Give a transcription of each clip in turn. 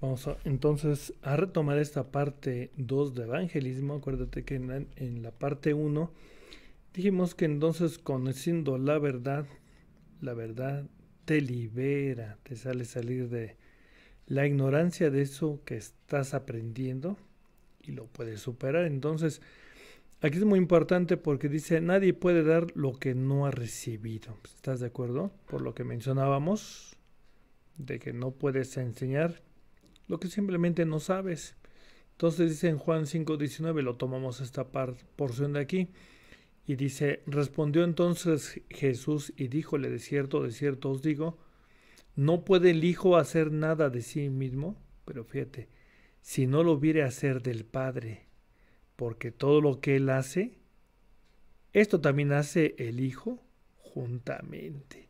Vamos entonces a retomar esta parte 2 de evangelismo. Acuérdate que en, la, parte 1 dijimos que entonces conociendo la verdad, la verdad te libera, te sale salir de la ignorancia de eso que estás aprendiendo y lo puedes superar. Entonces, aquí es muy importante porque dice, nadie puede dar lo que no ha recibido. ¿Estás de acuerdo? Por lo que mencionábamos, de que no puedes enseñar lo que simplemente no sabes. Entonces dice en Juan 5:19, lo tomamos esta porción de aquí, y dice, respondió entonces Jesús y díjole, de cierto, de cierto os digo, no puede el Hijo hacer nada de sí mismo, pero fíjate, si no lo viere hacer del Padre, porque todo lo que él hace, esto también hace el Hijo juntamente.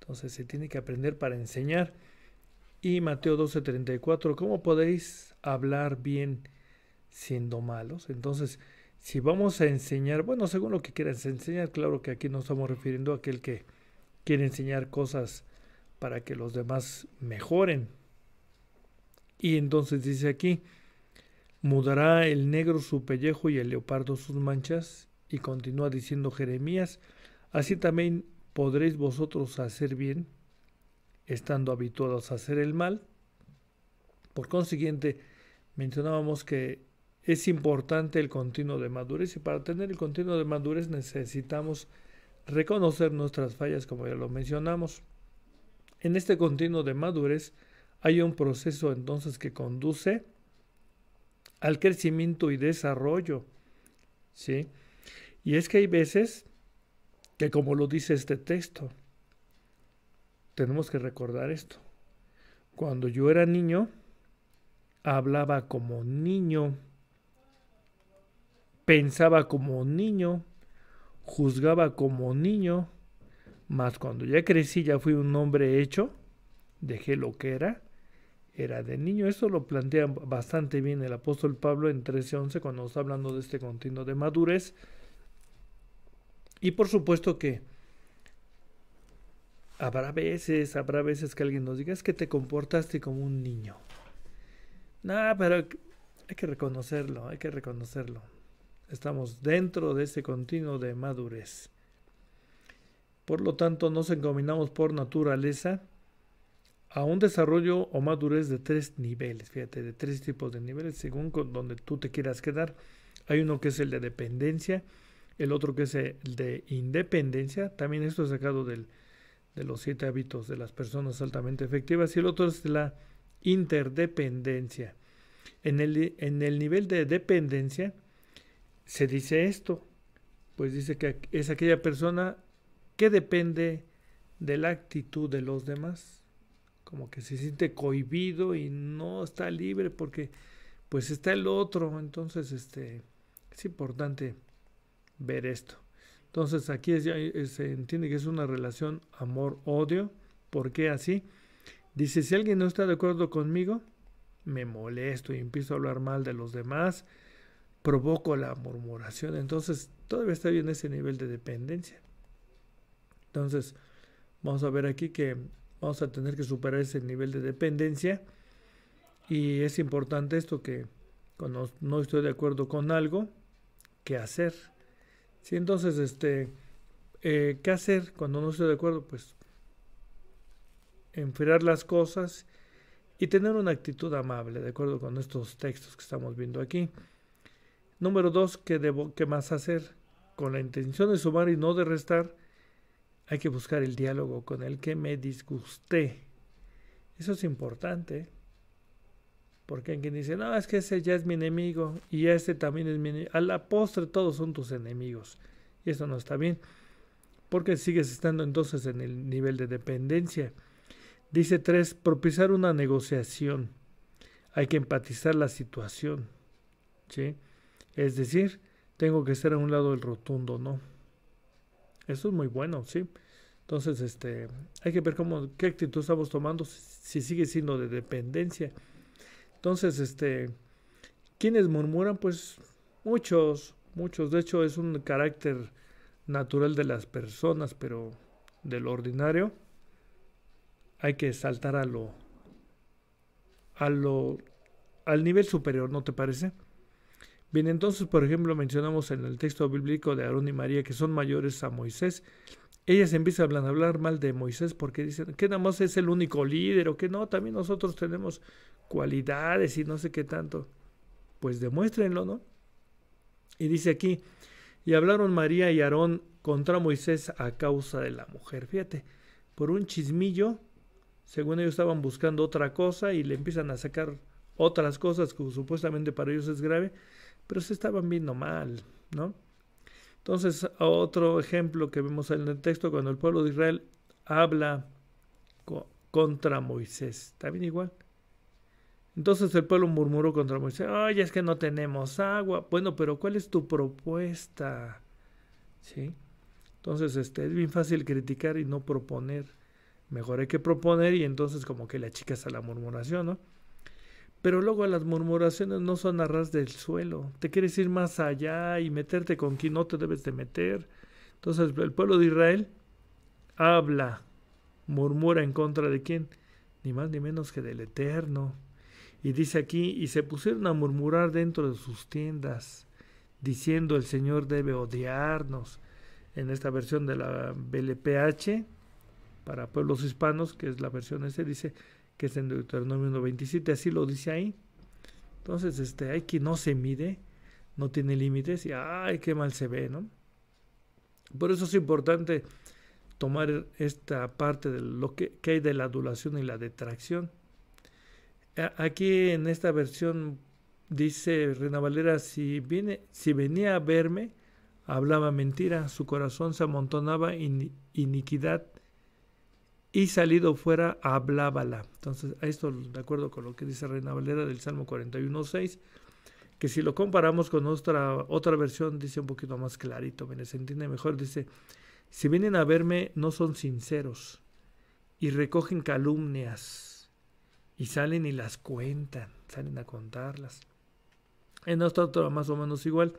Entonces se tiene que aprender para enseñar. Y Mateo 12:34, ¿cómo podéis hablar bien siendo malos? Entonces, si vamos a enseñar, bueno, según lo que quieras enseñar, claro que aquí nos estamos refiriendo a aquel que quiere enseñar cosas para que los demás mejoren. Y entonces dice aquí, mudará el negro su pellejo y el leopardo sus manchas. Y continúa diciendo Jeremías, así también podréis vosotros hacer bien estando habituados a hacer el mal. Por consiguiente, mencionábamos que es importante el continuo de madurez y para tener el continuo de madurez necesitamos reconocer nuestras fallas como ya lo mencionamos. En este continuo de madurez hay un proceso entonces que conduce al crecimiento y desarrollo. ¿sí? Y es que hay veces que como lo dice este texto, tenemos que recordar esto. Cuando yo era niño, hablaba como niño, pensaba como niño, juzgaba como niño, mas cuando ya crecí, ya fui un hombre hecho, dejé lo que era, era de niño. Eso lo plantea bastante bien el apóstol Pablo en 13:11 cuando está hablando de este continuo de madurez. Y por supuesto que habrá veces, habrá veces que alguien nos diga, es que te comportaste como un niño. No, pero hay que reconocerlo, hay que reconocerlo. Estamos dentro de ese continuo de madurez. Por lo tanto, nos encaminamos por naturaleza a un desarrollo o madurez de tres niveles, fíjate, de tres tipos de niveles, según con donde tú te quieras quedar. Hay uno que es el de dependencia, el otro que es el de independencia, también esto es sacado del de los siete hábitos de las personas altamente efectivas y el otro es la interdependencia. En el, en el nivel de dependencia se dice esto, pues dice que es aquella persona que depende de la actitud de los demás, como que se siente cohibido y no está libre porque pues está el otro, entonces este es importante ver esto. Entonces aquí eh, se entiende que es una relación amor-odio. ¿Por qué así? Dice, si alguien no está de acuerdo conmigo, me molesto y empiezo a hablar mal de los demás, provoco la murmuración. Entonces todavía está bien ese nivel de dependencia. Entonces, vamos a ver aquí que vamos a tener que superar ese nivel de dependencia. Y es importante esto que cuando no estoy de acuerdo con algo, ¿qué hacer? Sí, entonces, este, eh, ¿qué hacer cuando no estoy de acuerdo? Pues enfriar las cosas y tener una actitud amable, de acuerdo con estos textos que estamos viendo aquí. Número dos, ¿qué, debo, qué más hacer? Con la intención de sumar y no de restar, hay que buscar el diálogo con el que me disgusté. Eso es importante. ¿eh? Porque quien dice, no, es que ese ya es mi enemigo y este también es mi enemigo. A la postre todos son tus enemigos. Y eso no está bien. Porque sigues estando entonces en el nivel de dependencia. Dice tres Propiciar una negociación. Hay que empatizar la situación. ¿sí? Es decir, tengo que ser a un lado el rotundo, ¿no? Eso es muy bueno, ¿sí? Entonces, este, hay que ver cómo, qué actitud estamos tomando si sigue siendo de dependencia. Entonces, este, quienes murmuran, pues muchos, muchos. De hecho, es un carácter natural de las personas, pero de lo ordinario hay que saltar a lo, a lo, al nivel superior, ¿no te parece? Bien, entonces, por ejemplo, mencionamos en el texto bíblico de Aarón y María que son mayores a Moisés ellas empiezan a hablar mal de Moisés porque dicen que nada más es el único líder o que no, también nosotros tenemos cualidades y no sé qué tanto. Pues demuéstrenlo, ¿no? Y dice aquí, y hablaron María y Aarón contra Moisés a causa de la mujer. Fíjate, por un chismillo, según ellos estaban buscando otra cosa y le empiezan a sacar otras cosas que supuestamente para ellos es grave, pero se estaban viendo mal, ¿no? Entonces, otro ejemplo que vemos en el texto, cuando el pueblo de Israel habla contra Moisés, también igual. Entonces el pueblo murmuró contra Moisés, ay, es que no tenemos agua. Bueno, pero ¿cuál es tu propuesta? ¿Sí? Entonces este, es bien fácil criticar y no proponer. Mejor hay que proponer y entonces como que le achicas a la murmuración, ¿no? Pero luego las murmuraciones no son a ras del suelo. Te quieres ir más allá y meterte con quien no te debes de meter. Entonces el pueblo de Israel habla, murmura en contra de quién? Ni más ni menos que del Eterno. Y dice aquí, y se pusieron a murmurar dentro de sus tiendas, diciendo el Señor debe odiarnos. En esta versión de la BLPH, para pueblos hispanos, que es la versión ese, dice, que es en Deuteronomio 1.27, así lo dice ahí. Entonces, este, hay quien no se mide, no tiene límites y ¡ay, qué mal se ve! ¿no? Por eso es importante tomar esta parte de lo que, hay de la adulación y la detracción. Aquí en esta versión dice Reina Valera, si, viene, si venía a verme, hablaba mentira, su corazón se amontonaba en iniquidad y salido fuera, hablábala. Entonces, a esto de acuerdo con lo que dice Reina Valera del Salmo 41.6, que si lo comparamos con otra, otra versión, dice un poquito más clarito, ¿ven? se entiende mejor, dice, si vienen a verme, no son sinceros y recogen calumnias y salen y las cuentan, salen a contarlas. En nuestra otra más o menos igual,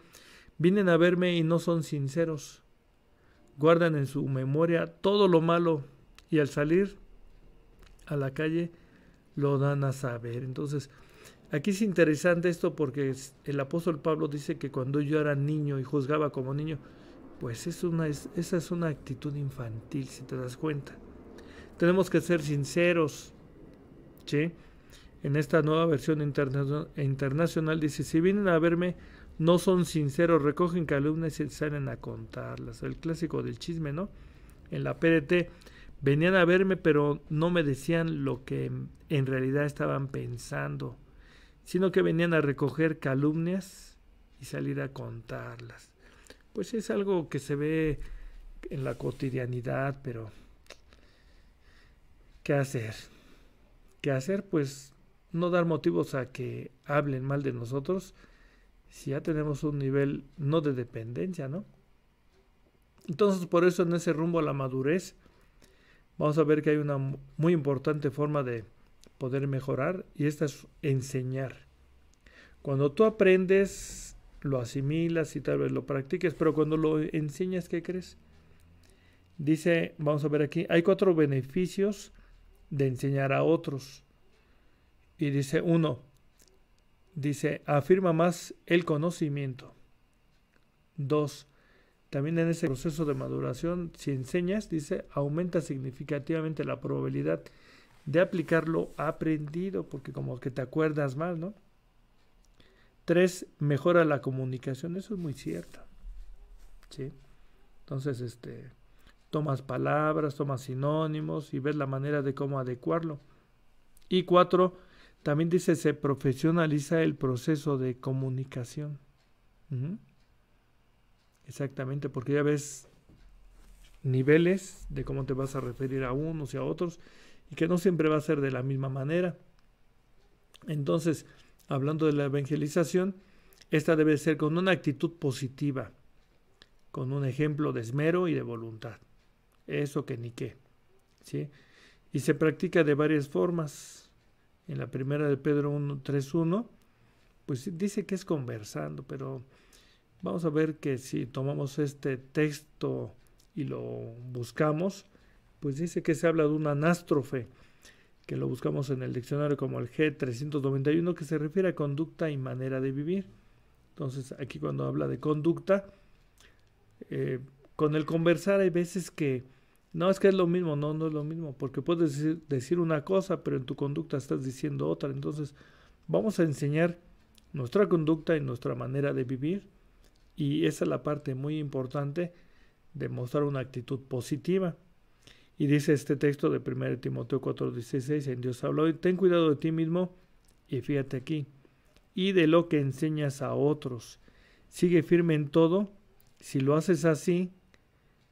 vienen a verme y no son sinceros, guardan en su memoria todo lo malo y al salir a la calle lo dan a saber. Entonces, aquí es interesante esto porque el apóstol Pablo dice que cuando yo era niño y juzgaba como niño, pues es una, es, esa es una actitud infantil, si te das cuenta. Tenemos que ser sinceros. En esta nueva versión internacional dice, si vienen a verme, no son sinceros, recogen calumnias y salen a contarlas. El clásico del chisme, ¿no? En la PDT Venían a verme, pero no me decían lo que en realidad estaban pensando, sino que venían a recoger calumnias y salir a contarlas. Pues es algo que se ve en la cotidianidad, pero ¿qué hacer? ¿Qué hacer? Pues no dar motivos a que hablen mal de nosotros si ya tenemos un nivel no de dependencia, ¿no? Entonces por eso en ese rumbo a la madurez, vamos a ver que hay una muy importante forma de poder mejorar y esta es enseñar. Cuando tú aprendes, lo asimilas y tal vez lo practiques, pero cuando lo enseñas, ¿qué crees? Dice, vamos a ver aquí, hay cuatro beneficios de enseñar a otros. Y dice uno, dice, afirma más el conocimiento. Dos, también en ese proceso de maduración, si enseñas, dice, aumenta significativamente la probabilidad de aplicar lo aprendido, porque como que te acuerdas mal, ¿no? Tres, mejora la comunicación, eso es muy cierto. ¿Sí? Entonces, este, tomas palabras, tomas sinónimos y ves la manera de cómo adecuarlo. Y cuatro, también dice, se profesionaliza el proceso de comunicación. Exactamente, porque ya ves niveles de cómo te vas a referir a unos y a otros y que no siempre va a ser de la misma manera. Entonces, hablando de la evangelización, esta debe ser con una actitud positiva, con un ejemplo de esmero y de voluntad. Eso que ni qué. ¿sí? Y se practica de varias formas. En la primera de Pedro 1.3.1, pues dice que es conversando, pero Vamos a ver que si tomamos este texto y lo buscamos, pues dice que se habla de una anástrofe, que lo buscamos en el diccionario como el G391, que se refiere a conducta y manera de vivir. Entonces, aquí cuando habla de conducta, eh, con el conversar hay veces que, no, es que es lo mismo, no, no es lo mismo, porque puedes decir una cosa, pero en tu conducta estás diciendo otra. Entonces, vamos a enseñar nuestra conducta y nuestra manera de vivir y esa es la parte muy importante de mostrar una actitud positiva. Y dice este texto de 1 Timoteo 4:16, en Dios habló, ten cuidado de ti mismo y fíjate aquí, y de lo que enseñas a otros. Sigue firme en todo, si lo haces así,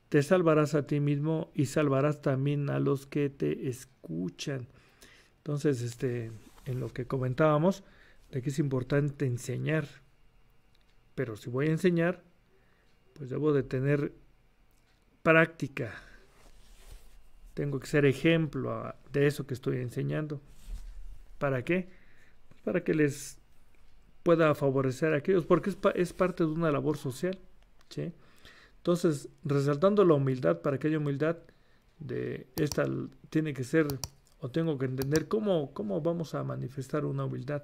te salvarás a ti mismo y salvarás también a los que te escuchan. Entonces, este, en lo que comentábamos, de que es importante enseñar, pero si voy a enseñar, pues debo de tener práctica. Tengo que ser ejemplo de eso que estoy enseñando. ¿Para qué? Para que les pueda favorecer a aquellos, porque es, parte de una labor social. ¿sí? Entonces, resaltando la humildad, para que haya humildad, de esta tiene que ser, o tengo que entender cómo, cómo vamos a manifestar una humildad,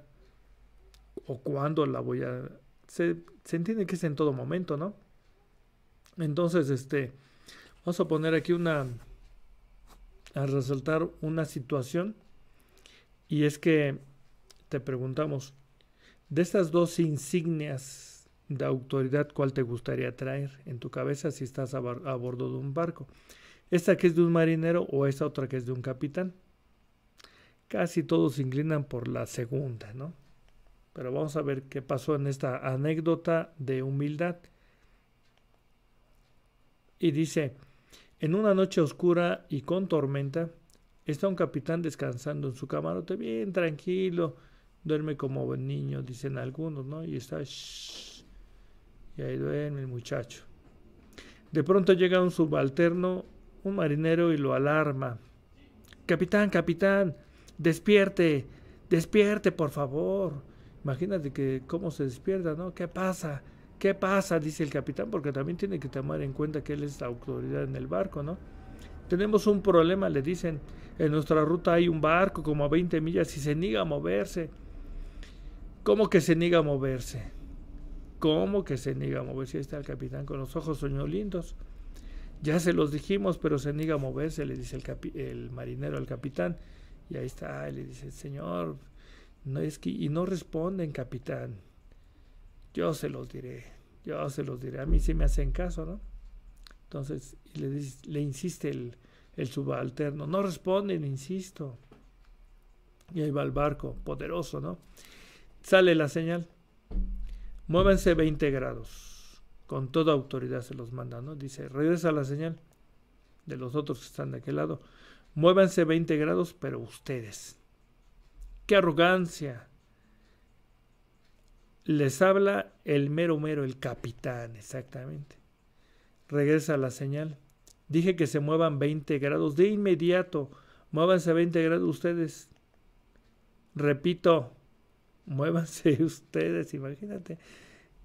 o cuándo la voy a se, entiende que es en todo momento, ¿no? Entonces, este, vamos a poner aquí una, a resaltar una situación y es que te preguntamos, de estas dos insignias de autoridad, ¿cuál te gustaría traer en tu cabeza si estás a, bordo de un barco? ¿Esta que es de un marinero o esta otra que es de un capitán? Casi todos se inclinan por la segunda, ¿no? Pero vamos a ver qué pasó en esta anécdota de humildad. Y dice, en una noche oscura y con tormenta, está un capitán descansando en su camarote, bien tranquilo, duerme como buen niño, dicen algunos, ¿no? Y está... y ahí duerme el muchacho. De pronto llega un subalterno, un marinero, y lo alarma. Capitán, capitán, despierte, despierte, por favor. Imagínate que cómo se despierta, ¿no? ¿Qué pasa? ¿Qué pasa? Dice el capitán, porque también tiene que tomar en cuenta que él es la autoridad en el barco, ¿no? Tenemos un problema, le dicen. En nuestra ruta hay un barco como a 20 millas y se niega a moverse. ¿Cómo que se niega a moverse? ¿Cómo que se niega a moverse? Ahí está el capitán con los ojos soñolindos. Ya se los dijimos, pero se niega a moverse, le dice el, el marinero al capitán. Y ahí está, le dice, señor, es y no responden, capitán. Yo se los diré, yo se los diré. A mí sí me hacen caso, ¿no? Entonces le, insiste el, el subalterno. No responden, insisto. Y ahí va el barco, poderoso, ¿no? Sale la señal. Muévanse 20 grados. Con toda autoridad se los manda, ¿no? Dice, regresa la señal de los otros que están de aquel lado. Muévanse 20 grados, pero ustedes qué arrogancia. Les habla el mero mero, el capitán, exactamente. Regresa la señal. Dije que se muevan 20 grados de inmediato. Muévanse 20 grados ustedes. Repito, muévanse ustedes, imagínate.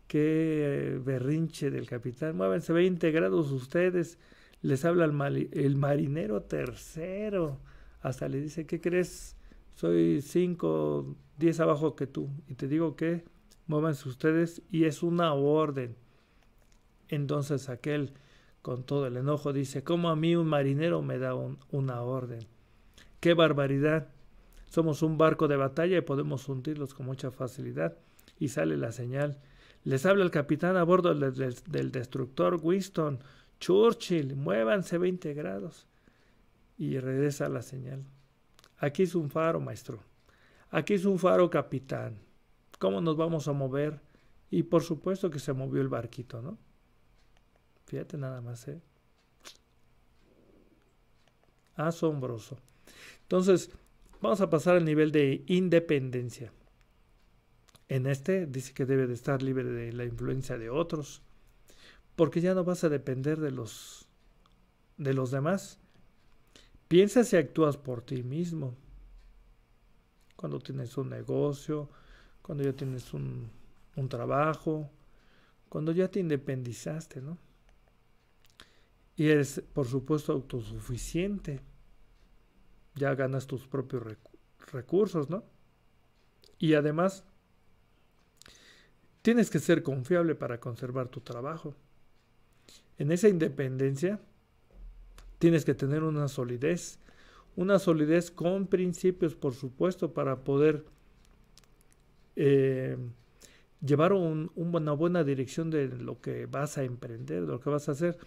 Qué berrinche del capitán. Muévanse 20 grados ustedes. Les habla el, el marinero tercero. Hasta le dice, ¿qué crees? soy 5, 10 abajo que tú. Y te digo que muévanse ustedes y es una orden. Entonces aquel, con todo el enojo, dice, ¿cómo a mí un marinero me da una orden? ¡Qué barbaridad! Somos un barco de batalla y podemos hundirlos con mucha facilidad. Y sale la señal. Les habla el capitán a bordo del, del destructor Winston. Churchill, muévanse 20 grados. Y regresa la señal. Aquí es un faro, maestro. Aquí es un faro, capitán. ¿Cómo nos vamos a mover? Y por supuesto que se movió el barquito, ¿no? Fíjate nada más, ¿eh? Asombroso. Entonces, vamos a pasar al nivel de independencia. En este dice que debe de estar libre de la influencia de otros, porque ya no vas a depender de los de los demás, Piensa si actúas por ti mismo. Cuando tienes un negocio, cuando ya tienes un, trabajo, cuando ya te independizaste, ¿no? Y eres, por supuesto, autosuficiente. Ya ganas tus propios recursos, ¿no? Y además, tienes que ser confiable para conservar tu trabajo. En esa independencia, Tienes que tener una solidez, una solidez con principios, por supuesto, para poder eh, llevar una buena dirección de lo que vas a emprender, de lo que vas a hacer.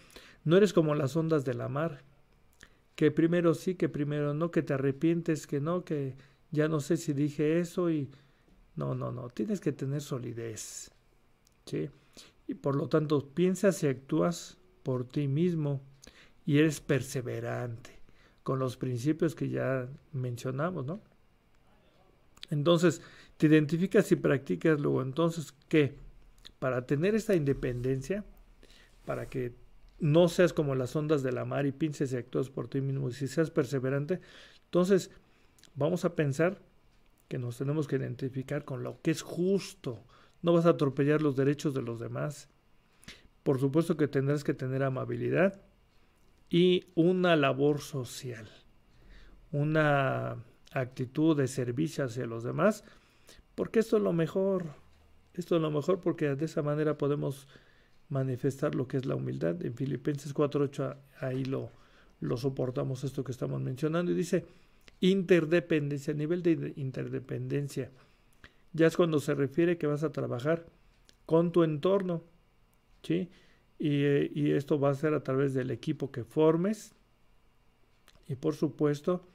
No eres como las ondas de la mar, que primero sí, que primero no, que te arrepientes, que no, que ya no sé si dije eso y no, no, no, tienes que tener solidez. ¿sí? Y por lo tanto, piensas y actúas por ti mismo y eres perseverante con los principios que ya mencionamos, ¿no? Entonces, te identificas y practicas luego. Entonces, ¿qué? Para tener esta independencia, para que no seas como las ondas de la mar y pinces y actúas por ti mismo, y si seas perseverante, entonces vamos a pensar que nos tenemos que identificar con lo que es justo. No vas a atropellar los derechos de los demás. Por supuesto que tendrás que tener amabilidad, y una labor social, una actitud de servicio hacia los demás, porque esto es lo mejor, esto es lo mejor porque de esa manera podemos manifestar lo que es la humildad. En Filipenses 4.8 ahí lo, lo soportamos esto que estamos mencionando y dice interdependencia, nivel de interdependencia. Ya es cuando se refiere que vas a trabajar con tu entorno, ¿sí? Y, esto va a ser a través del equipo que formes. Y por supuesto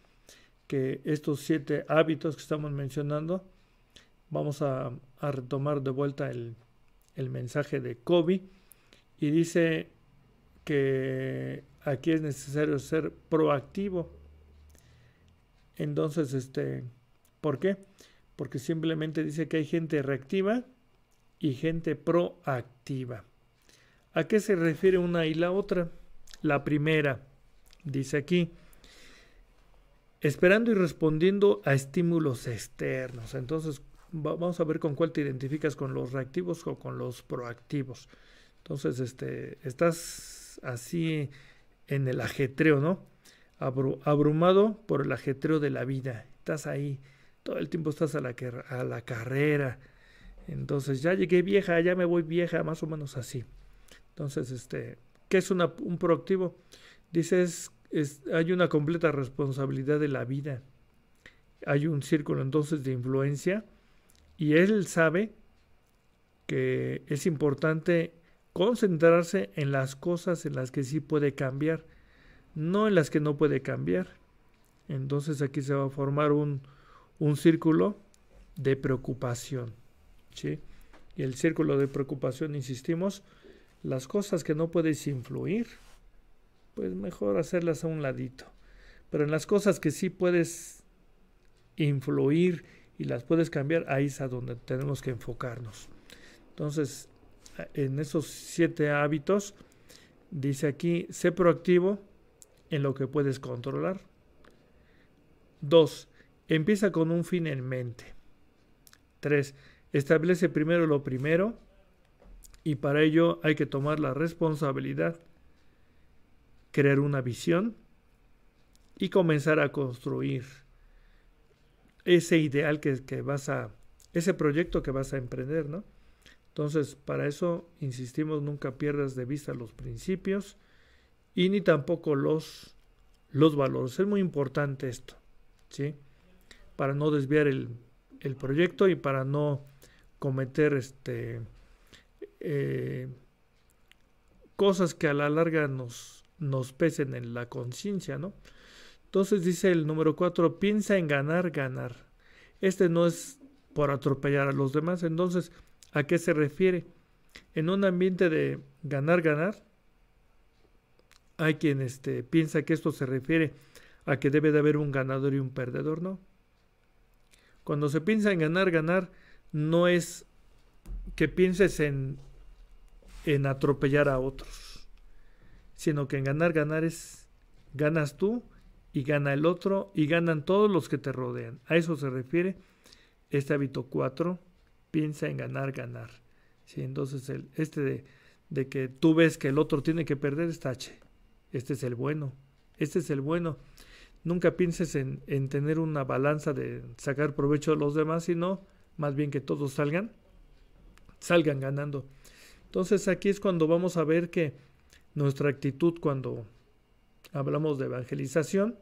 que estos siete hábitos que estamos mencionando, vamos a, retomar de vuelta el, mensaje de Kobe y dice que aquí es necesario ser proactivo. Entonces, este, ¿por qué? Porque simplemente dice que hay gente reactiva y gente proactiva. ¿A qué se refiere una y la otra? La primera, dice aquí, esperando y respondiendo a estímulos externos. Entonces, vamos a ver con cuál te identificas, con los reactivos o con los proactivos. Entonces, este, estás así en el ajetreo, ¿no? abrumado por el ajetreo de la vida. Estás ahí, todo el tiempo estás a la, a la carrera. Entonces, ya llegué vieja, ya me voy vieja, más o menos así. Entonces, este, ¿qué es un proactivo? Dice, hay una completa responsabilidad de la vida. Hay un círculo entonces de influencia y él sabe que es importante concentrarse en las cosas en las que sí puede cambiar, no en las que no puede cambiar. Entonces aquí se va a formar un, círculo de preocupación. Y el círculo de preocupación, insistimos, las cosas que no puedes influir, pues mejor hacerlas a un ladito. Pero en las cosas que sí puedes influir y las puedes cambiar, ahí es a donde tenemos que enfocarnos. Entonces, en esos siete hábitos, dice aquí, sé proactivo en lo que puedes controlar. Dos, empieza con un fin en mente. Tres, establece primero lo primero y para ello hay que tomar la responsabilidad, crear una visión y comenzar a construir ese ideal que, que vas a, ese proyecto que vas a emprender, ¿no? Entonces, para eso, insistimos, nunca pierdas de vista los principios y ni tampoco los, los valores. Es muy importante esto, ¿sí? Para no desviar el proyecto y para no cometer este eh, cosas que a la larga nos, nos pesen en la conciencia, ¿no? Entonces dice el número 4, piensa en ganar, ganar. Este no es por atropellar a los demás. Entonces, ¿a qué se refiere? En un ambiente de ganar, ganar, hay quien este, piensa que esto se refiere a que debe de haber un ganador y un perdedor, ¿no? Cuando se piensa en ganar, ganar, no es que pienses en en atropellar a otros, sino que en ganar, ganar es ganas tú y gana el otro y ganan todos los que te rodean. A eso se refiere este hábito 4, piensa en ganar, ganar. si Entonces, el, este de, que tú ves que el otro tiene que perder está Este es el bueno. Este es el bueno. Nunca pienses en, en, tener una balanza de sacar provecho a los demás, sino más bien que todos salgan, salgan ganando. Entonces aquí es cuando vamos a ver que nuestra actitud cuando hablamos de evangelización,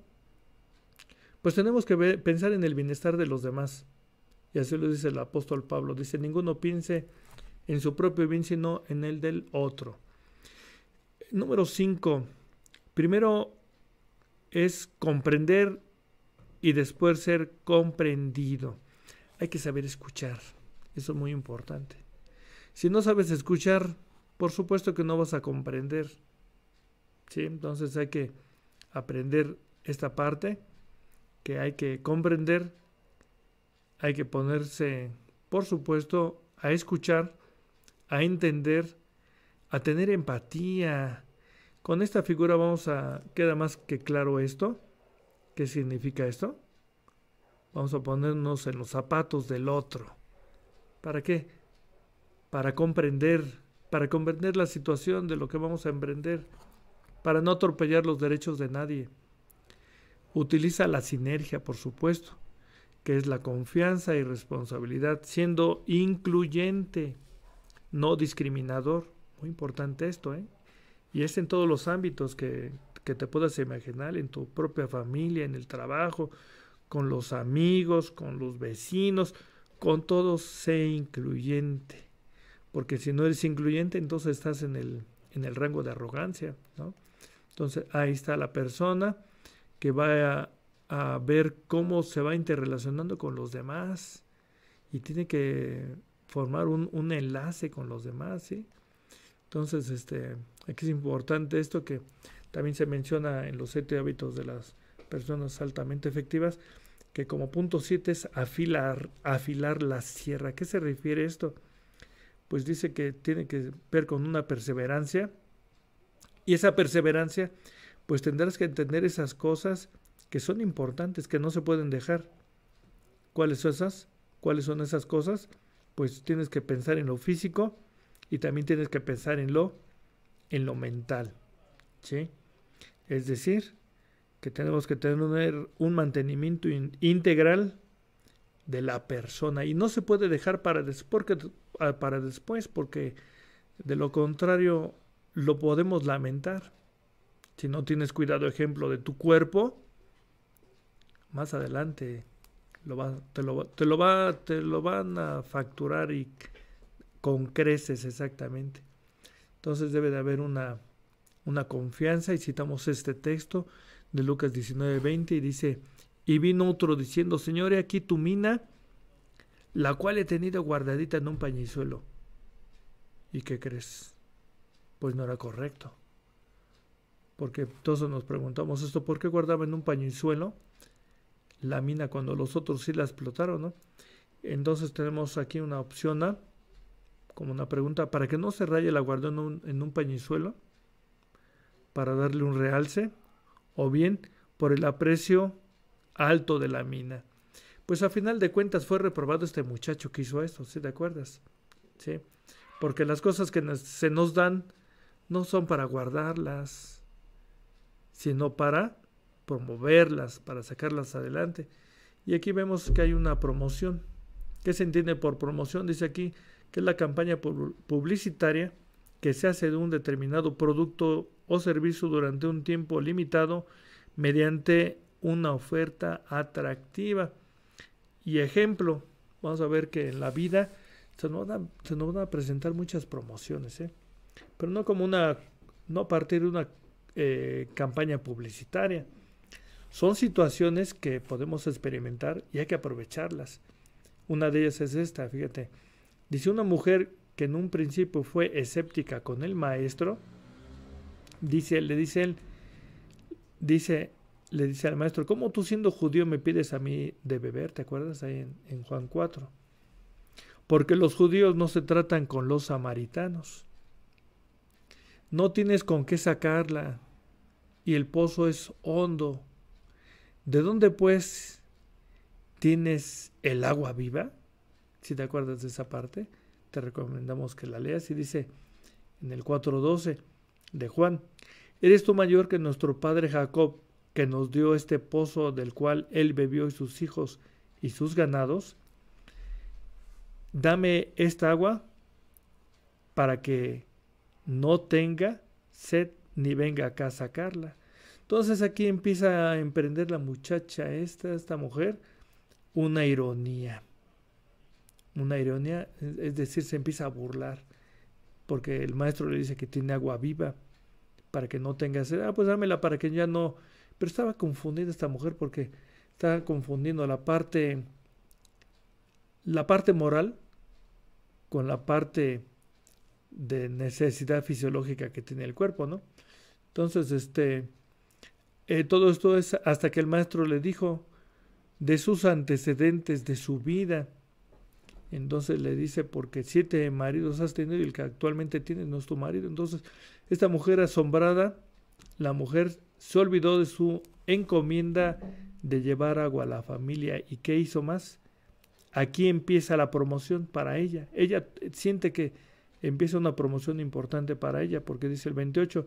pues tenemos que pensar en el bienestar de los demás. Y así lo dice el apóstol Pablo. Dice, ninguno piense en su propio bien, sino en el del otro. Número 5. Primero es comprender y después ser comprendido. Hay que saber escuchar. Eso es muy importante. Si no sabes escuchar, por supuesto que no vas a comprender. ¿sí? Entonces hay que aprender esta parte, que hay que comprender, hay que ponerse, por supuesto, a escuchar, a entender, a tener empatía. Con esta figura vamos a, queda más que claro esto. ¿Qué significa esto? Vamos a ponernos en los zapatos del otro. ¿Para qué? para comprender, para comprender la situación de lo que vamos a emprender, para no atropellar los derechos de nadie. Utiliza la sinergia, por supuesto, que es la confianza y responsabilidad, siendo incluyente, no discriminador. Muy importante esto, ¿eh? Y es en todos los ámbitos que, que te puedas imaginar, en tu propia familia, en el trabajo, con los amigos, con los vecinos, con todos, sé incluyente porque si no eres incluyente, entonces estás en el, en el rango de arrogancia, ¿no? Entonces ahí está la persona que va a, ver cómo se va interrelacionando con los demás y tiene que formar un, enlace con los demás, ¿sí? Entonces, este, aquí es importante esto que también se menciona en los siete hábitos de las personas altamente efectivas, que como punto 7 es afilar, afilar la sierra. ¿A qué se refiere esto? pues dice que tiene que ver con una perseverancia. Y esa perseverancia, pues tendrás que entender esas cosas que son importantes, que no se pueden dejar. ¿Cuáles son esas? ¿Cuáles son esas cosas? Pues tienes que pensar en lo físico y también tienes que pensar en lo en lo mental. ¿sí? Es decir, que tenemos que tener un mantenimiento integral de la persona y no se puede dejar para después porque para después, porque de lo contrario lo podemos lamentar. Si no tienes cuidado, ejemplo, de tu cuerpo, más adelante lo te, lo, te, lo va, te lo van a facturar y con creces exactamente. Entonces debe de haber una, una confianza y citamos este texto de Lucas 19:20 y dice, y vino otro diciendo, Señor, he aquí tu mina la cual he tenido guardadita en un pañizuelo. ¿Y qué crees? Pues no era correcto. Porque todos nos preguntamos esto, ¿por qué guardaba en un pañizuelo la mina cuando los otros sí la explotaron? Entonces tenemos aquí una opción A, como una pregunta, para que no se raye la guardó en en un pañizuelo, para darle un realce, o bien por el aprecio alto de la mina. Pues a final de cuentas fue reprobado este muchacho que hizo esto, ¿sí te acuerdas? Sí. Porque las cosas que se nos dan no son para guardarlas, sino para promoverlas, para sacarlas adelante. Y aquí vemos que hay una promoción. ¿Qué se entiende por promoción? Dice aquí que es la campaña publicitaria que se hace de un determinado producto o servicio durante un tiempo limitado mediante una oferta atractiva y ejemplo. Vamos a ver que en la vida se nos van a, presentar muchas promociones, ¿eh? pero no como una, no a partir de una eh, campaña publicitaria. Son situaciones que podemos experimentar y hay que aprovecharlas. Una de ellas es esta, fíjate. Dice una mujer que en un principio fue escéptica con el maestro, dice, le dice él, dice, le dice al maestro, ¿cómo tú siendo judío me pides a mí de beber? ¿Te acuerdas ahí en, Juan 4? Porque los judíos no se tratan con los samaritanos. No tienes con qué sacarla y el pozo es hondo. ¿De dónde pues tienes el agua viva? Si te acuerdas de esa parte, te recomendamos que la leas y dice en el 4.12 de Juan, eres tú mayor que nuestro padre Jacob, que nos dio este pozo del cual él bebió y sus hijos y sus ganados, dame esta agua para que no tenga sed ni venga acá a sacarla. Entonces aquí empieza a emprender la muchacha esta, esta mujer, una ironía. Una ironía, es decir, se empieza a burlar, porque el maestro le dice que tiene agua viva para que no tenga sed. Ah, pues dámela para que ya no, pero estaba confundida esta mujer porque estaba confundiendo la parte, la parte moral con la parte de necesidad fisiológica que tiene el cuerpo, ¿no? Entonces, este, eh, todo esto es hasta que el maestro le dijo de sus antecedentes, de su vida. Entonces le dice, porque siete maridos has tenido y el que actualmente tienes no es tu marido. Entonces, esta mujer asombrada, la mujer se olvidó de su encomienda de llevar agua a la familia. ¿Y qué hizo más? Aquí empieza la promoción para ella. Ella eh, siente que empieza una promoción importante para ella porque dice el 28.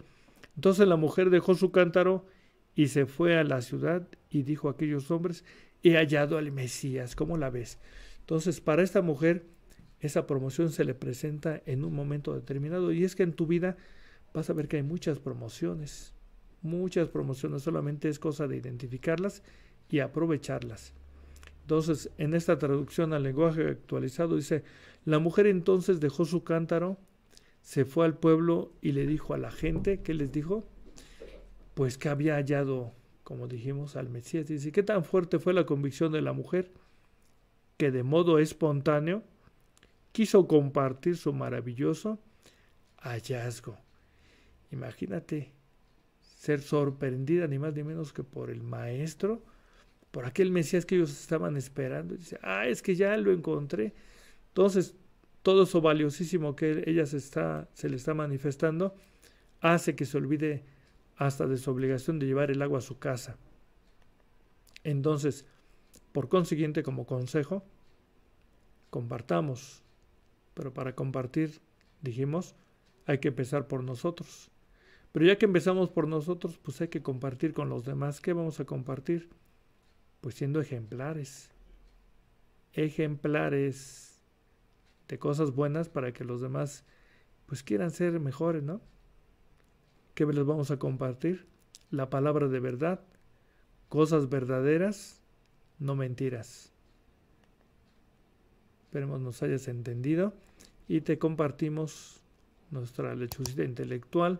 Entonces la mujer dejó su cántaro y se fue a la ciudad y dijo a aquellos hombres, he hallado al Mesías, ¿cómo la ves? Entonces para esta mujer esa promoción se le presenta en un momento determinado y es que en tu vida vas a ver que hay muchas promociones muchas promociones, solamente es cosa de identificarlas y aprovecharlas. Entonces, en esta traducción al lenguaje actualizado dice, la mujer entonces dejó su cántaro, se fue al pueblo y le dijo a la gente, ¿qué les dijo? Pues que había hallado, como dijimos, al Mesías. Dice, ¿qué tan fuerte fue la convicción de la mujer que de modo espontáneo quiso compartir su maravilloso hallazgo? Imagínate, ser sorprendida ni más ni menos que por el maestro, por aquel Mesías que ellos estaban esperando. dice, ah, es que ya lo encontré. Entonces, todo eso valiosísimo que ella está, se le está manifestando hace que se olvide hasta de su obligación de llevar el agua a su casa. Entonces, por consiguiente, como consejo, compartamos. Pero para compartir, dijimos, hay que empezar por nosotros. Pero ya que empezamos por nosotros, pues hay que compartir con los demás. ¿Qué vamos a compartir? Pues siendo ejemplares. Ejemplares de cosas buenas para que los demás pues quieran ser mejores, ¿no? ¿Qué les vamos a compartir? La palabra de verdad, cosas verdaderas, no mentiras. Esperemos nos hayas entendido y te compartimos nuestra lechucita intelectual.